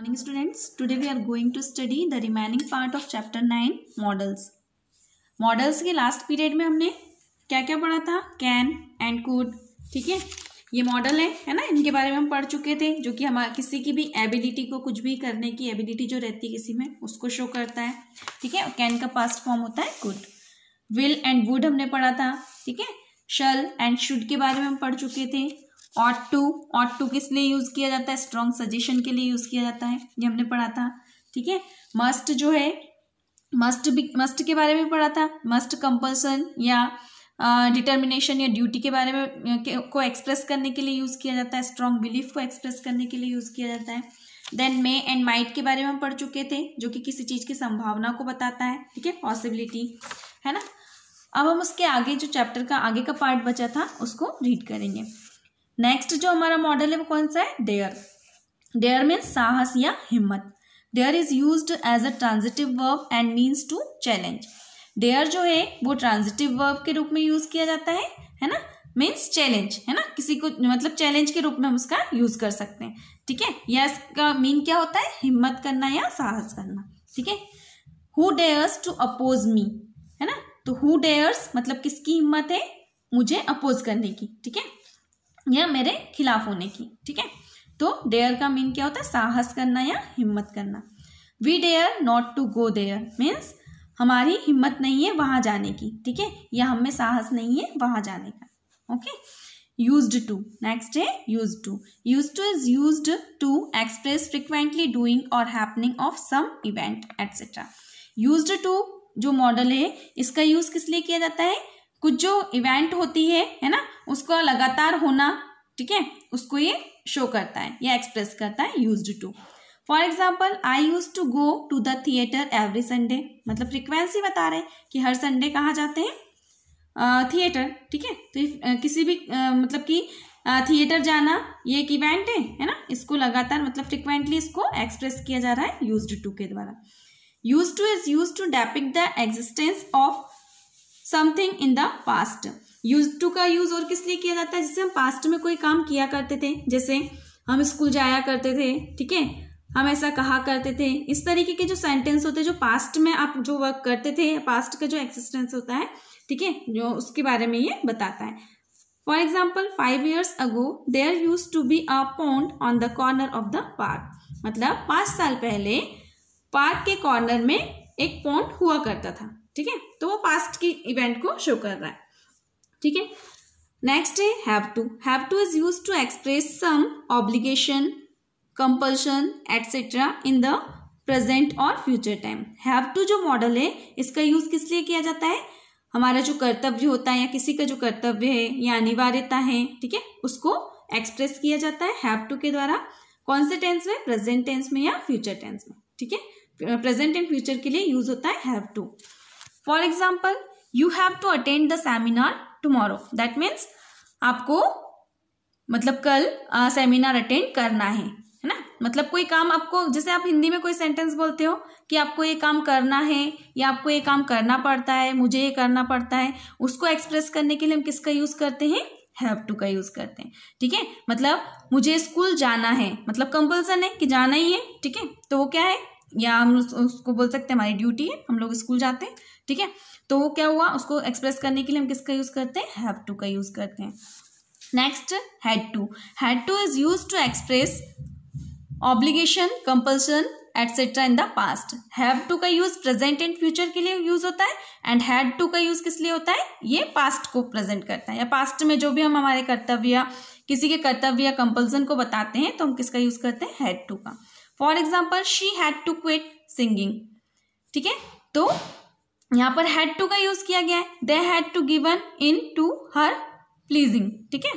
morning students today we are going to study the remaining part of chapter 9 models models के last period में हमने क्या क्या पढ़ा था can and could ठीक है ये मॉडल है है ना इनके बारे में हम पढ़ चुके थे जो कि हमारे किसी की भी एबिलिटी को कुछ भी करने की एबिलिटी जो रहती है किसी में उसको शो करता है ठीक है कैन का पास्ट फॉर्म होता है कूड विल एंड वुड हमने पढ़ा था ठीक है शल एंड शुड के बारे में हम पढ़ चुके थे ऑट टू ऑट टू किस लिए यूज़ किया जाता है स्ट्रॉन्ग सजेशन के लिए यूज़ किया जाता है ये हमने पढ़ा था ठीक है मस्ट जो है मस्ट भी मस्ट के बारे में पढ़ा था मस्ट कंपल्सन या डिटर्मिनेशन uh, या ड्यूटी के बारे में के, को एक्सप्रेस करने के लिए यूज़ किया जाता है स्ट्रॉन्ग बिलीफ को एक्सप्रेस करने के लिए यूज़ किया जाता है देन मे एंड माइट के बारे में हम पढ़ चुके थे जो कि किसी चीज़ की संभावना को बताता है ठीक है पॉसिबिलिटी है ना अब हम उसके आगे जो चैप्टर का आगे का पार्ट बचा था उसको रीड करेंगे नेक्स्ट जो हमारा मॉडल है वो कौन सा है डेयर डेयर मीन्स साहस या हिम्मत dare is use as a transitive verb and means to challenge dare जो है वो ट्रांजिटिव वर्ब के रूप में यूज किया जाता है है ना मीन्स चैलेंज है ना किसी को मतलब चैलेंज के रूप में हम उसका यूज कर सकते हैं ठीक है या इसका मीन क्या होता है हिम्मत करना या साहस करना ठीक है who dares to oppose me है ना तो हु डेयर्स मतलब किसकी हिम्मत है मुझे अपोज करने की ठीक है या मेरे खिलाफ होने की ठीक है तो डेयर का मीन क्या होता है साहस करना या हिम्मत करना we dare not to go there means हमारी हिम्मत नहीं है वहां जाने की ठीक है या हमें साहस नहीं है वहां जाने का ओके यूज टू नेक्स्ट है use to use to is use to express frequently doing और happening of some event etcetera use to जो मॉडल है इसका यूज किस लिए किया जाता है कुछ जो इवेंट होती है है ना उसको लगातार होना ठीक है उसको ये शो करता है या एक्सप्रेस करता है use to for example I use to go to the theatre every Sunday मतलब फ्रिक्वेंसी बता रहे हैं कि हर संडे कहाँ जाते हैं थिएटर ठीक है तो किसी भी आ, मतलब कि थिएटर जाना ये एक इवेंट है है ना इसको लगातार मतलब फ्रिक्वेंटली इसको एक्सप्रेस किया जा रहा है यूज टू के द्वारा use to is use to depict the existence of something in the past use to का यूज और किस लिए किया जाता है जिससे हम पास्ट में कोई काम किया करते थे जैसे हम स्कूल जाया करते थे ठीक है हम ऐसा कहा करते थे इस तरीके के जो सेंटेंस होते हैं जो पास्ट में आप जो वर्क करते थे पास्ट का जो एक्सिस्टेंस होता है ठीक है जो उसके बारे में ये बताता है for example five years ago there use to be a pond on the corner of the park मतलब पाँच साल पहले पार्क के कॉर्नर में एक पॉन्ड हुआ करता था ठीक है तो वो पास्ट की इवेंट को शो कर रहा है ठीक है नेक्स्ट है have to have to is use to express some obligation compulsion etcetera in the present और फ्यूचर टाइम हैव टू जो मॉडल है इसका यूज किस लिए किया जाता है हमारा जो कर्तव्य होता है या किसी का जो कर्तव्य है या अनिवार्यता है ठीक है उसको एक्सप्रेस किया जाता है हैव टू के द्वारा कौन से टेंस में प्रेजेंट टेंस में या फ्यूचर टेंस में ठीक है प्रेजेंट एंड फ्यूचर के लिए यूज होता है have to for example you have to attend the seminar tomorrow that means आपको मतलब कल सेमिनार अटेंड करना है है ना मतलब कोई काम आपको जैसे आप हिंदी में कोई सेंटेंस बोलते हो कि आपको ये काम करना है या आपको ये काम करना पड़ता है मुझे ये करना पड़ता है उसको एक्सप्रेस करने के लिए हम किसका यूज़ करते हैं हैव टू का यूज़ करते हैं ठीक है मतलब मुझे स्कूल जाना है मतलब कंपल्सन है कि जाना ही है ठीक है तो वो क्या है या हम उस, उसको बोल सकते हैं हमारी ड्यूटी है हम लोग स्कूल जाते हैं ठीक है तो वो क्या हुआ उसको एक्सप्रेस करने के लिए हम किसका यूज़ करते हैं हैव टू का यूज़ करते हैं next had to had to is use to express obligation compulsion etcetera in the past have to का यूज प्रेजेंट एंड फ्यूचर के लिए यूज होता है एंड हैड टू का यूज किस लिए होता है ये पास्ट को प्रेजेंट करता है या पास्ट में जो भी हम हमारे कर्तव्य किसी के कर्तव्य या कंपल्सन को बताते हैं तो हम किसका यूज करते हैं हैड टू का for example she had to quit singing ठीक है तो यहां पर हैड टू का यूज किया गया है they had to given in to her pleasing ठीक है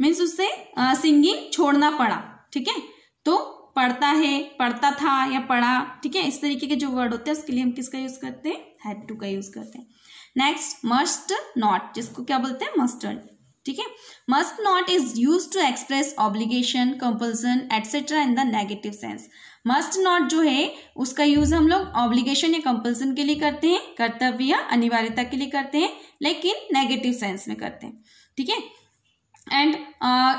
मीन्स उससे सिंगिंग छोड़ना पड़ा ठीक है तो पढ़ता है पढ़ता था या पढ़ा ठीक है इस तरीके के जो वर्ड होते हैं उसके लिए हम किसका यूज करते हैं हैड टू का यूज करते हैं नेक्स्ट मस्ट नॉट जिसको क्या बोलते हैं मस्टर्ड ठीक है must not is use to express obligation compulsion etcetera in the negative sense must not जो है उसका यूज हम लोग ऑब्लिगेशन या कंपल्सन के लिए करते हैं कर्तव्य या अनिवार्यता के लिए करते हैं लेकिन नेगेटिव सेंस में करते हैं ठीक है and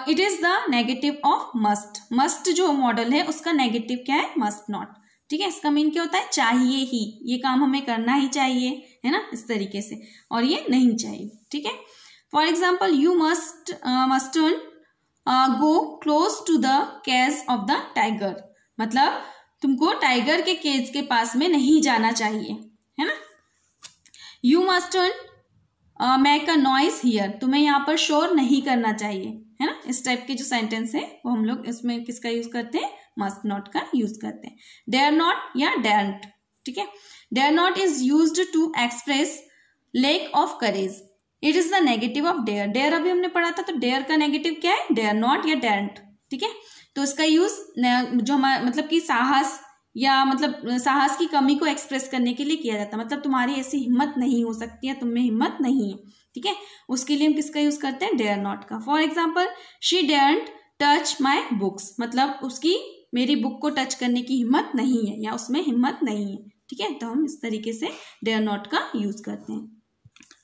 it is the negative of must must जो मॉडल है उसका नेगेटिव क्या है मस्ट नॉट ठीक है इसका मीन क्या होता है चाहिए ही ये काम हमें करना ही चाहिए है ना इस तरीके से और ये नहीं चाहिए ठीक है for example you must must go close to the to of the tiger मतलब तुमको टाइगर के केज के पास में नहीं जाना चाहिए है ना you mustn't make a noise here तुम्हें यहाँ पर शोर नहीं करना चाहिए है ना इस टाइप के जो सेंटेंस है वो हम लोग इसमें किसका यूज करते हैं मस्ट नॉट का यूज करते हैं डेयर नॉट या डेंट ठीक है dare not is use to express lack of courage it is the negative of dare dare अभी हमने पढ़ा था तो डेयर का नेगेटिव क्या है डेयर नॉट या डेंट ठीक है तो इसका यूज जो हमारा मतलब कि साहस या मतलब साहस की कमी को एक्सप्रेस करने के लिए किया जाता है मतलब तुम्हारी ऐसी हिम्मत नहीं हो सकती है तुम्हें हिम्मत नहीं है ठीक है उसके लिए हम किसका यूज करते हैं डेयर नॉट का for example she daren't touch my books मतलब उसकी मेरी बुक को टच करने की हिम्मत नहीं है या उसमें हिम्मत नहीं है ठीक है तो हम इस तरीके से डेयर नॉट का यूज करते हैं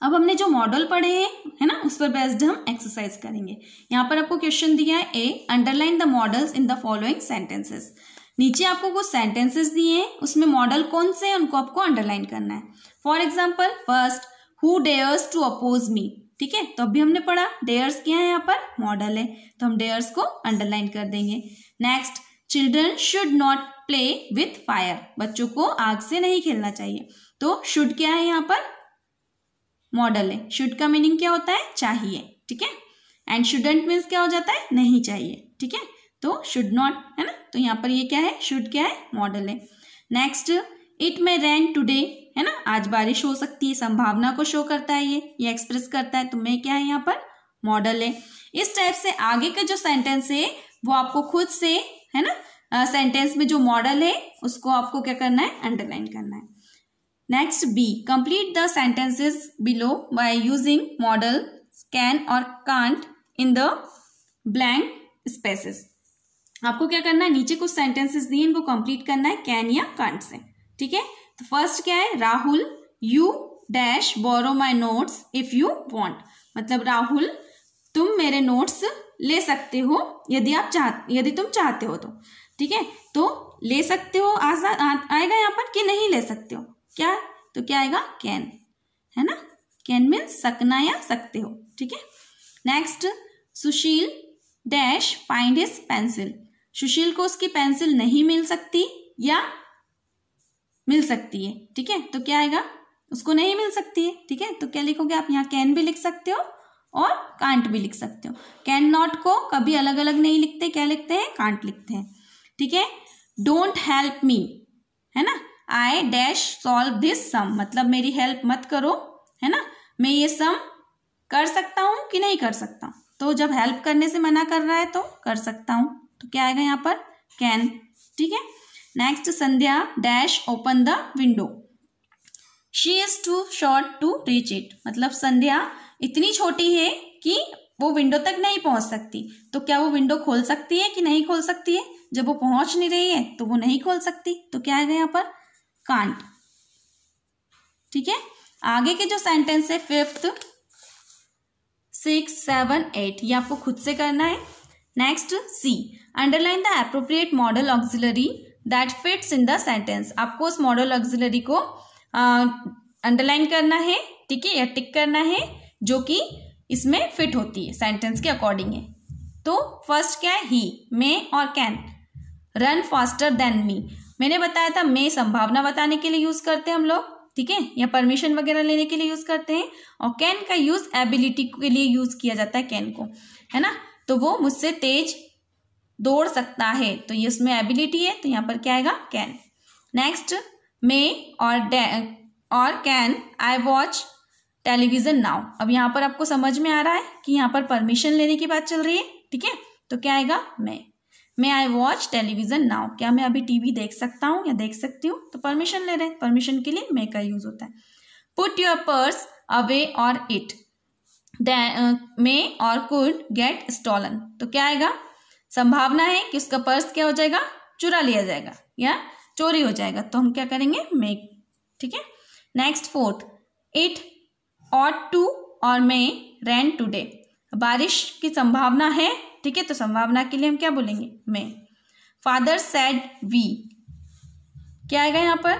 अब हमने जो मॉडल पढ़े हैं है ना उस पर बेस्ड हम एक्सरसाइज करेंगे यहाँ पर आपको क्वेश्चन दिया है A underline the models in the following sentences नीचे आपको कुछ सेंटेंसेस दिए हैं उसमें मॉडल कौन से हैं उनको आपको अंडरलाइन करना है for example first who dares to oppose me ठीक है तो अभी हमने पढ़ा डेयर्स क्या है यहाँ पर मॉडल है तो हम डेयर्स को अंडरलाइन कर देंगे next children should not play with fire बच्चों को आग से नहीं खेलना चाहिए तो शुड क्या है यहाँ पर मॉडल है शुड का मीनिंग क्या होता है चाहिए ठीक है एंड शुडेंट मीन्स क्या हो जाता है नहीं चाहिए ठीक है तो शुड नॉट है ना तो यहाँ पर ये क्या है शुड क्या है मॉडल है next it may rain today है ना आज बारिश हो सकती है संभावना को शो करता है ये ये एक्सप्रेस करता है तो मैं क्या है यहाँ पर मॉडल है इस टाइप से आगे का जो सेंटेंस है वो आपको खुद से है ना सेंटेंस में जो मॉडल है उसको आपको क्या करना है अंडरलाइन करना है Next B. Complete the sentences below by using model, can और can't in the blank spaces. आपको क्या करना है नीचे कुछ सेंटेंसेस दिए इनको कंप्लीट करना है कैन या कांट से ठीक है तो फर्स्ट क्या है Rahul you dash borrow my notes if you want मतलब राहुल तुम मेरे नोट्स ले सकते हो यदि आप चाह यदि तुम चाहते हो तो ठीक है तो ले सकते हो आसान आएगा यहाँ पर कि नहीं ले सकते हो क्या तो क्या आएगा कैन है ना कैन मीन सकना या सकते हो ठीक है next Sushil dash find his pencil Sushil को उसकी पेंसिल नहीं मिल सकती या मिल सकती है ठीक है तो क्या आएगा उसको नहीं मिल सकती है ठीक है तो क्या लिखोगे आप यहाँ कैन भी लिख सकते हो और कांट भी लिख सकते हो कैन नॉट को कभी अलग अलग नहीं लिखते क्या लिखते हैं कांट लिखते हैं ठीक है डोंट हेल्प मी है ना I dash solve this sum मतलब मेरी हेल्प मत करो है ना मैं ये सम कर सकता हूँ कि नहीं कर सकता हूँ तो जब हेल्प करने से मना कर रहा है तो कर सकता हूँ तो क्या आएगा यहाँ पर कैन ठीक है next Sandhya dash open the window she is too short to reach it मतलब संध्या इतनी छोटी है कि वो विंडो तक नहीं पहुंच सकती तो क्या वो विंडो खोल सकती है कि नहीं खोल सकती है जब वो पहुंच नहीं रही है तो वो नहीं खोल सकती तो क्या आएगा यहाँ पर कांट ठीक है आगे के जो सेंटेंस है फिफ्थ सिक्स सेवन एट ये आपको खुद से करना है next C underline the appropriate modal auxiliary that fits in the sentence आपको उस मॉडल ऑक्सिलरी को अंडरलाइन करना है ठीक है या टिक करना है जो कि इसमें फिट होती है सेंटेंस के अकॉर्डिंग है तो फर्स्ट क्या है ही मे और can run faster than me मैंने बताया था मैं संभावना बताने के लिए यूज करते हैं हम लोग ठीक है या परमिशन वगैरह लेने के लिए यूज करते हैं और कैन का यूज एबिलिटी के लिए यूज किया जाता है कैन को है ना तो वो मुझसे तेज दौड़ सकता है तो ये उसमें एबिलिटी है तो यहाँ पर क्या आएगा कैन नेक्स्ट मे और और can I watch television now अब यहाँ पर आपको समझ में आ रहा है कि यहाँ पर परमिशन लेने की बात चल रही है ठीक है तो क्या आएगा मैं may I watch television now क्या मैं अभी टीवी देख सकता हूँ या देख सकती हूँ तो परमिशन ले रहे हैं परमिशन के लिए मे का यूज होता है पुट योर पर्स अवे और इट मे और कुड गेट स्टॉलन तो क्या आएगा संभावना है कि उसका पर्स क्या हो जाएगा चुरा लिया जाएगा या चोरी हो जाएगा तो हम क्या करेंगे मे ठीक है नेक्स्ट फोर्थ इट और टू और मे रेन टूडे बारिश की संभावना है ठीक है तो संभावना के लिए हम क्या बोलेंगे मे फादर सैड वी क्या आएगा यहाँ पर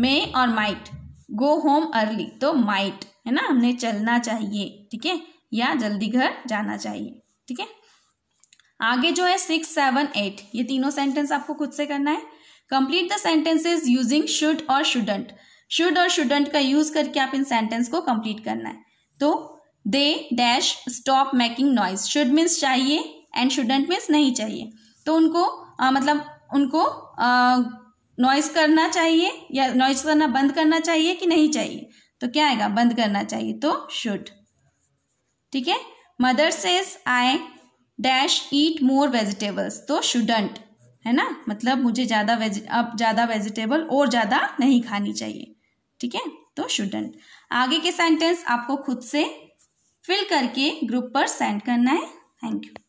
मे और माइट गो होम अर्ली तो माइट है ना हमने चलना चाहिए ठीक है या जल्दी घर जाना चाहिए ठीक है आगे जो है सिक्स सेवन एट ये तीनों सेंटेंस आपको खुद से करना है complete the sentences using should और शुडंट शुड और शुडंट का यूज करके आप इन सेंटेंस को कंप्लीट करना है तो they dash stop making noise should means चाहिए एंड शुडेंट मीन्स नहीं चाहिए तो उनको आ, मतलब उनको नॉइज करना चाहिए या नॉइज करना बंद करना चाहिए कि नहीं चाहिए तो क्या आएगा बंद करना चाहिए तो शुड ठीक है mother says I dash eat more vegetables तो शुडंट है ना मतलब मुझे ज़्यादा वेज अब ज़्यादा वेजिटेबल और ज़्यादा नहीं खानी चाहिए ठीक है तो शुडंट आगे के सेंटेंस आपको खुद से फिल करके ग्रुप पर सेंड करना है थैंक यू